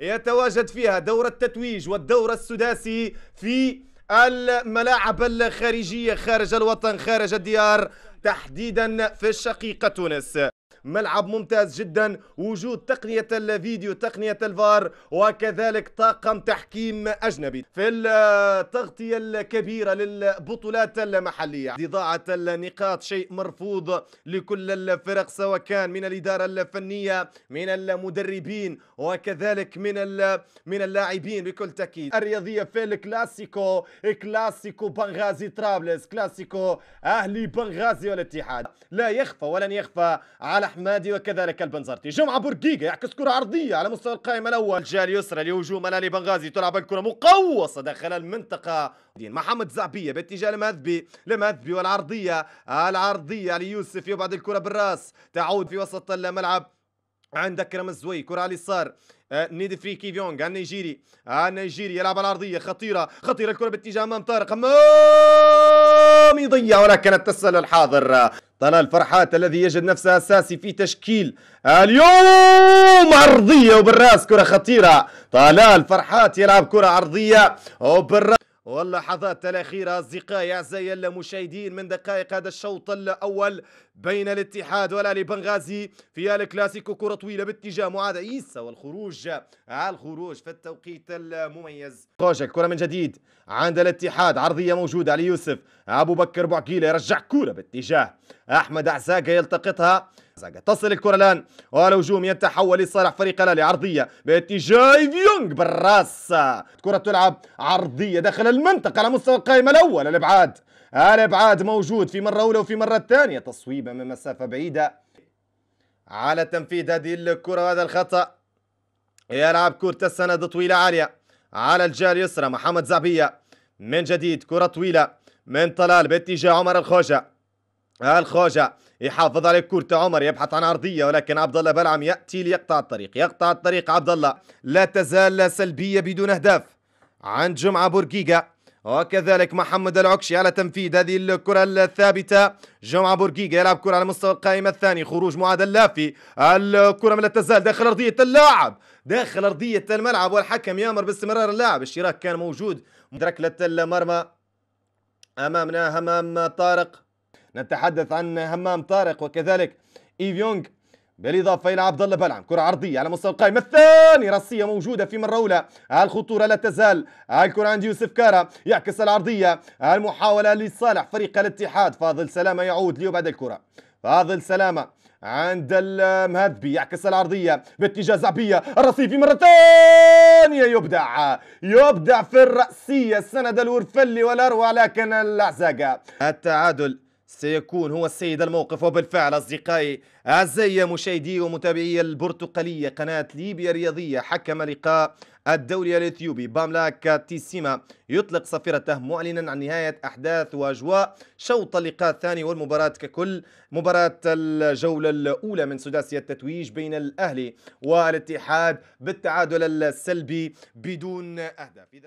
يتواجد فيها دور التتويج والدور السداسي في الملاعب الخارجية خارج الوطن خارج الديار تحديدا في الشقيقة تونس ملعب ممتاز جدا وجود تقنية الفيديو تقنية الفار وكذلك طاقم تحكيم أجنبي في التغطية الكبيرة للبطولات المحلية ضاعة النقاط شيء مرفوض لكل الفرق سواء كان من الإدارة الفنية من المدربين وكذلك من من اللاعبين بكل تأكيد الرياضية في الكلاسيكو كلاسيكو بنغازي طرابلس كلاسيكو أهلي بنغازي والاتحاد لا يخفى ولن يخفى على الحمادي وكذلك البنزرتي جمعة بورقيقة يعكس كرة عرضية على مستوى القائمة الأول جاء اليسرى لهجوم الأهلي بنغازي تلعب الكرة مقوصة داخل المنطقة محمد زعبية باتجاه المهذبي المهذبي والعرضية العرضية علي يوسف يبعد الكرة بالراس تعود في وسط الملعب عند كرم الزوي كره على اليسار آه، نيد فري كيفيونغ النيجيري آه، النيجيري يلعب العرضيه خطيره خطيره الكره باتجاه امام طارق امام يضيع ولكن التسلل الحاضر طلال فرحات الذي يجد نفسه أساسي في تشكيل اليوم عرضية وبالراس كرة خطيرة طلال فرحات يلعب كرة عرضية وبالراس واللحظات الأخيرة أصدقائي أعزائي المشاهدين من دقائق هذا الشوط الأول بين الاتحاد والأهلي بنغازي في الكلاسيكو كرة طويلة باتجاه معاد عيسى والخروج على آه، الخروج في التوقيت المميز خوشك الكرة من جديد عند الاتحاد عرضية موجودة علي يوسف أبو بكر بوعقيلة يرجع كرة باتجاه أحمد عزاقة يلتقطها تصل الكرة الآن والهجوم يتحول لصالح فريق الأهلي عرضية باتجاه يونغ بالراس الكرة تلعب عرضية داخل المنطقة على مستوى القائمة الأول الإبعاد الإبعاد موجود في مرة أولى وفي مرة ثانية تصويبة من مسافة بعيدة على تنفيذ هذه الكرة وهذا الخطأ يلعب كرة السند طويلة عالية على الجهة اليسرى محمد زعبية من جديد كرة طويلة من طلال باتجاه عمر الخوجة الخوجة يحافظ على كرة عمر يبحث عن عرضية ولكن عبد الله بلعم يأتي ليقطع الطريق يقطع الطريق عبد الله لا تزال سلبية بدون أهداف عن جمعة بورقيقة وكذلك محمد العكشي على تنفيذ هذه الكرة الثابتة جمعة بورقيقة يلعب كرة على مستوى القائمة الثاني خروج معاد اللافي الكرة لا تزال داخل أرضية اللاعب داخل أرضية الملعب والحكم يأمر باستمرار اللاعب الشراك كان موجود ركلة المرمى أمامنا أمام طارق نتحدث عن همام طارق وكذلك ايفيونغ بالاضافه الى عبد الله بلعم كره عرضيه على مستوى القائم الثاني راسيه موجوده في مره اولى الخطوره لا تزال الكره عند يوسف كارا يعكس العرضيه المحاوله لصالح فريق الاتحاد فاضل سلامه يعود ليبعد الكره فاضل سلامه عند المهذبي يعكس العرضيه باتجاه زعبيه الرصيفي مره ثانيه يبدع يبدع في الراسيه سند الورفلي والاروع لكن الاعزاقه التعادل سيكون هو السيد الموقف وبالفعل أصدقائي أعزائي مشاهدي ومتابعي البرتقالية قناة ليبيا الرياضية حكم لقاء الدوري الإثيوبي باملاك تيسيما يطلق صفيرته معلنا عن نهاية أحداث وأجواء شوط اللقاء الثاني والمباراة ككل مباراة الجولة الأولى من سداسية التتويج بين الأهلي والاتحاد بالتعادل السلبي بدون أهداف